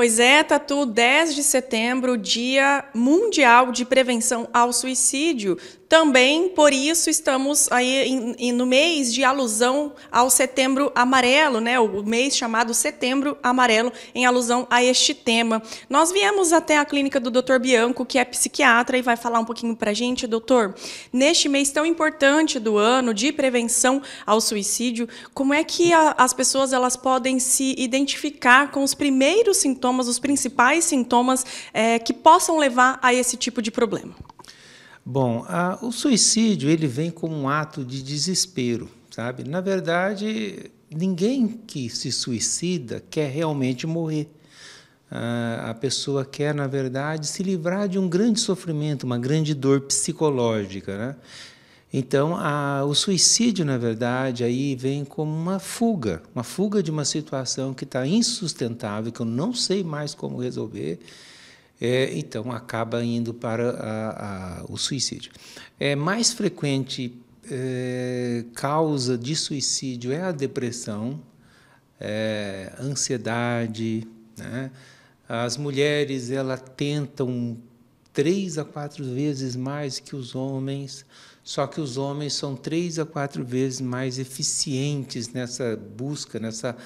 Pois é, Tatu, 10 de setembro, Dia Mundial de Prevenção ao Suicídio. Também por isso estamos aí em, em, no mês de alusão ao Setembro Amarelo, né? O mês chamado Setembro Amarelo, em alusão a este tema. Nós viemos até a clínica do Dr. Bianco, que é psiquiatra, e vai falar um pouquinho para gente, doutor. Neste mês tão importante do ano de prevenção ao suicídio, como é que a, as pessoas elas podem se identificar com os primeiros sintomas sintomas, os principais sintomas é, que possam levar a esse tipo de problema? Bom, a, o suicídio ele vem como um ato de desespero, sabe? Na verdade, ninguém que se suicida quer realmente morrer. A pessoa quer, na verdade, se livrar de um grande sofrimento, uma grande dor psicológica. Né? Então, a, o suicídio, na verdade, aí vem como uma fuga, uma fuga de uma situação que está insustentável, que eu não sei mais como resolver. É, então, acaba indo para a, a, o suicídio. É mais frequente é, causa de suicídio é a depressão, é, ansiedade. Né? As mulheres ela tentam três a quatro vezes mais que os homens, só que os homens são três a quatro vezes mais eficientes nessa busca, nessa,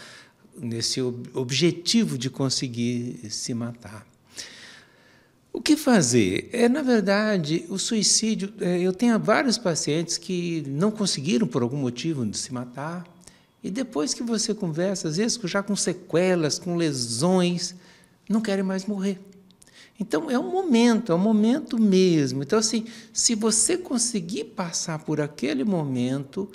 nesse objetivo de conseguir se matar. O que fazer? É, na verdade, o suicídio. É, eu tenho vários pacientes que não conseguiram, por algum motivo, se matar. E depois que você conversa, às vezes já com sequelas, com lesões, não querem mais morrer. Então é um momento, é um momento mesmo. Então, assim, se você conseguir passar por aquele momento,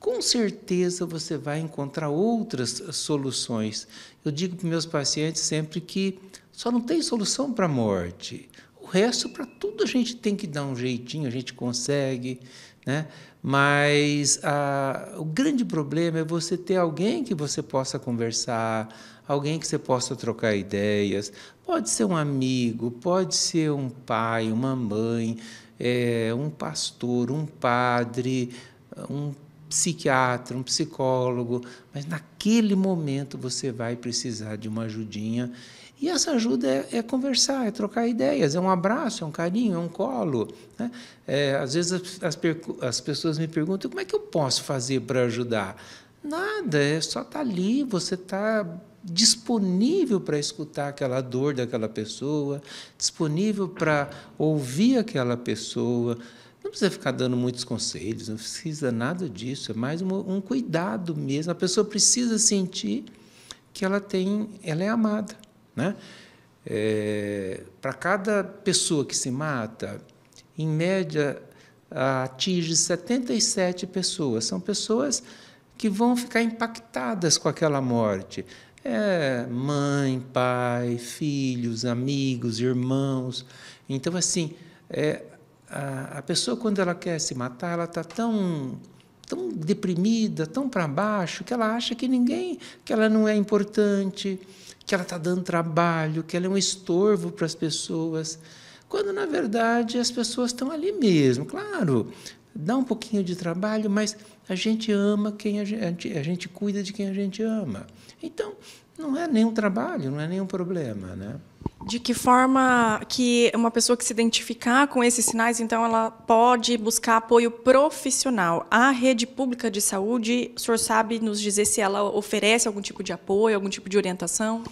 com certeza você vai encontrar outras soluções. Eu digo para meus pacientes sempre que só não tem solução para a morte resto, para tudo a gente tem que dar um jeitinho, a gente consegue, né? Mas a, o grande problema é você ter alguém que você possa conversar, alguém que você possa trocar ideias. Pode ser um amigo, pode ser um pai, uma mãe, é, um pastor, um padre, um psiquiatra, um psicólogo, mas naquele momento você vai precisar de uma ajudinha. E essa ajuda é, é conversar, é trocar ideias, é um abraço, é um carinho, é um colo. Né? É, às vezes as, as, as pessoas me perguntam como é que eu posso fazer para ajudar. Nada, é só estar tá ali, você está disponível para escutar aquela dor daquela pessoa, disponível para ouvir aquela pessoa precisa ficar dando muitos conselhos, não precisa nada disso, é mais um, um cuidado mesmo. A pessoa precisa sentir que ela tem, ela é amada, né? É, para cada pessoa que se mata, em média atinge 77 pessoas. São pessoas que vão ficar impactadas com aquela morte. É, mãe, pai, filhos, amigos, irmãos. Então, assim, é, a, pessoa, quando ela quer se matar, ela está tão tão deprimida, tão para baixo, que ela acha que ninguém, que ela não é importante, que ela está dando trabalho, que ela é um estorvo para as pessoas, quando na verdade as pessoas estão ali mesmo. Claro, dá um pouquinho de trabalho, mas a gente ama quem a gente, a gente cuida de quem a gente ama. Então, não é nenhum trabalho, não é nenhum problema, né? de que forma que uma pessoa que se identificar com esses sinais, então ela pode buscar apoio profissional. A rede pública de saúde, o senhor sabe nos dizer se ela oferece algum tipo de apoio, algum tipo de orientação?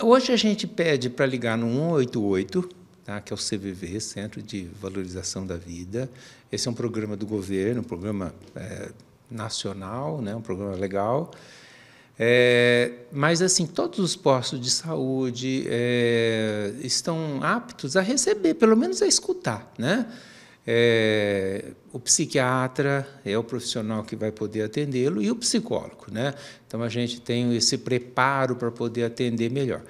Hoje a gente pede para ligar no 188, tá, que é o CVV, Centro de Valorização da Vida. Esse é um programa do governo, um programa é, nacional, né, um programa legal. É, mas, assim, todos os postos de saúde é, estão aptos a receber, pelo menos a escutar, né? É, o psiquiatra é o profissional que vai poder atendê-lo e o psicólogo, né? Então a gente tem esse preparo para poder atender melhor.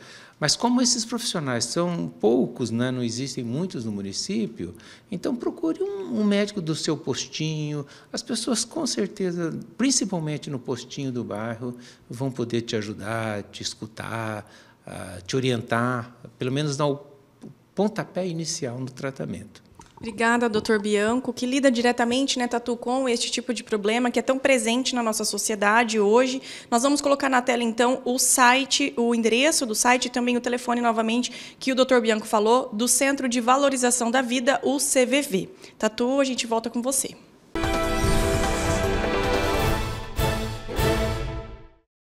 Mas como esses profissionais são poucos, né, não existem muitos no município, então procure um, um médico do seu postinho. As pessoas com certeza, principalmente no postinho do bairro, vão poder te ajudar, te escutar, ah, te orientar, pelo menos dar o pontapé inicial no tratamento. Obrigada, doutor Bianco, que lida diretamente, né, Tatu, com este tipo de problema que é tão presente na nossa sociedade hoje. Nós vamos colocar na tela, então, o site, o endereço do site e também o telefone, novamente, que o doutor Bianco falou, do Centro de Valorização da Vida, o CVV. Tatu, a gente volta com você.